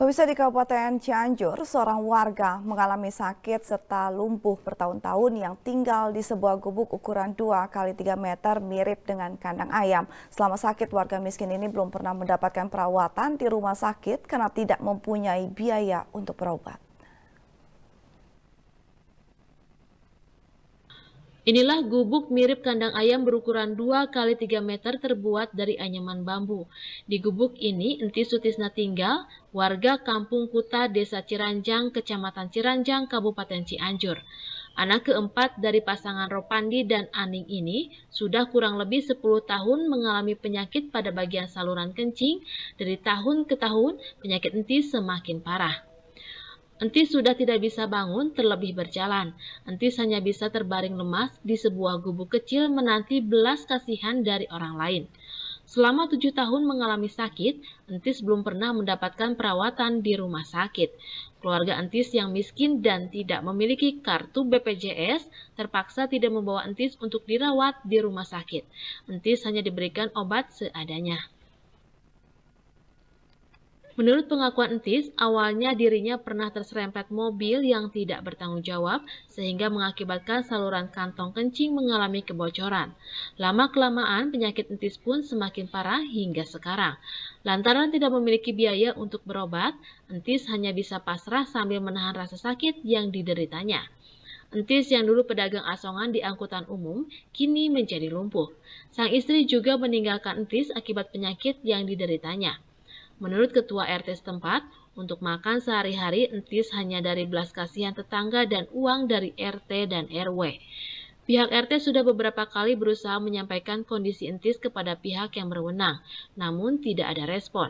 Pemirsa di Kabupaten Cianjur, seorang warga mengalami sakit serta lumpuh bertahun-tahun yang tinggal di sebuah gubuk ukuran 2 kali 3 meter mirip dengan kandang ayam. Selama sakit, warga miskin ini belum pernah mendapatkan perawatan di rumah sakit karena tidak mempunyai biaya untuk berobat. Inilah gubuk mirip kandang ayam berukuran 2 kali 3 meter terbuat dari anyaman bambu. Di gubuk ini Enti Sutisna tinggal, warga Kampung Kuta Desa Ciranjang, Kecamatan Ciranjang, Kabupaten Cianjur. Anak keempat dari pasangan Ropandi dan Aning ini sudah kurang lebih 10 tahun mengalami penyakit pada bagian saluran kencing. Dari tahun ke tahun, penyakit Enti semakin parah. Entis sudah tidak bisa bangun terlebih berjalan. Entis hanya bisa terbaring lemas di sebuah gubuk kecil menanti belas kasihan dari orang lain. Selama tujuh tahun mengalami sakit, Entis belum pernah mendapatkan perawatan di rumah sakit. Keluarga Entis yang miskin dan tidak memiliki kartu BPJS terpaksa tidak membawa Entis untuk dirawat di rumah sakit. Entis hanya diberikan obat seadanya. Menurut pengakuan Entis, awalnya dirinya pernah terserempet mobil yang tidak bertanggung jawab sehingga mengakibatkan saluran kantong kencing mengalami kebocoran. Lama-kelamaan penyakit Entis pun semakin parah hingga sekarang. Lantaran tidak memiliki biaya untuk berobat, Entis hanya bisa pasrah sambil menahan rasa sakit yang dideritanya. Entis yang dulu pedagang asongan di angkutan umum kini menjadi lumpuh. Sang istri juga meninggalkan Entis akibat penyakit yang dideritanya. Menurut ketua RT setempat, untuk makan sehari-hari entis hanya dari belas kasihan tetangga dan uang dari RT dan RW. Pihak RT sudah beberapa kali berusaha menyampaikan kondisi entis kepada pihak yang berwenang, namun tidak ada respon.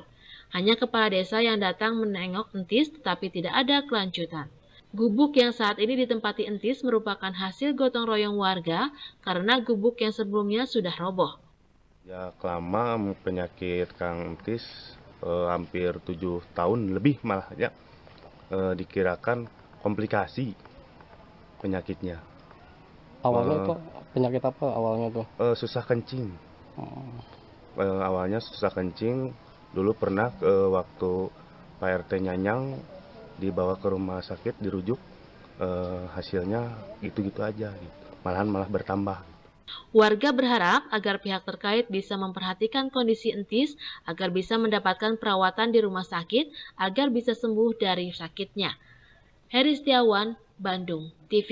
Hanya kepala desa yang datang menengok entis tetapi tidak ada kelanjutan. Gubuk yang saat ini ditempati entis merupakan hasil gotong royong warga karena gubuk yang sebelumnya sudah roboh. Ya, kelama penyakit Kang Entis eh, hampir tujuh tahun lebih malah ya eh, dikirakan komplikasi penyakitnya awalnya eh, itu penyakit apa awalnya tuh eh, susah kencing hmm. eh, awalnya susah kencing dulu pernah eh, waktu Pak RT Nyanyang dibawa ke rumah sakit dirujuk eh, hasilnya gitu-gitu aja gitu. malahan malah bertambah Warga berharap agar pihak terkait bisa memperhatikan kondisi entis agar bisa mendapatkan perawatan di rumah sakit agar bisa sembuh dari sakitnya. Heri Setiawan, Bandung TV.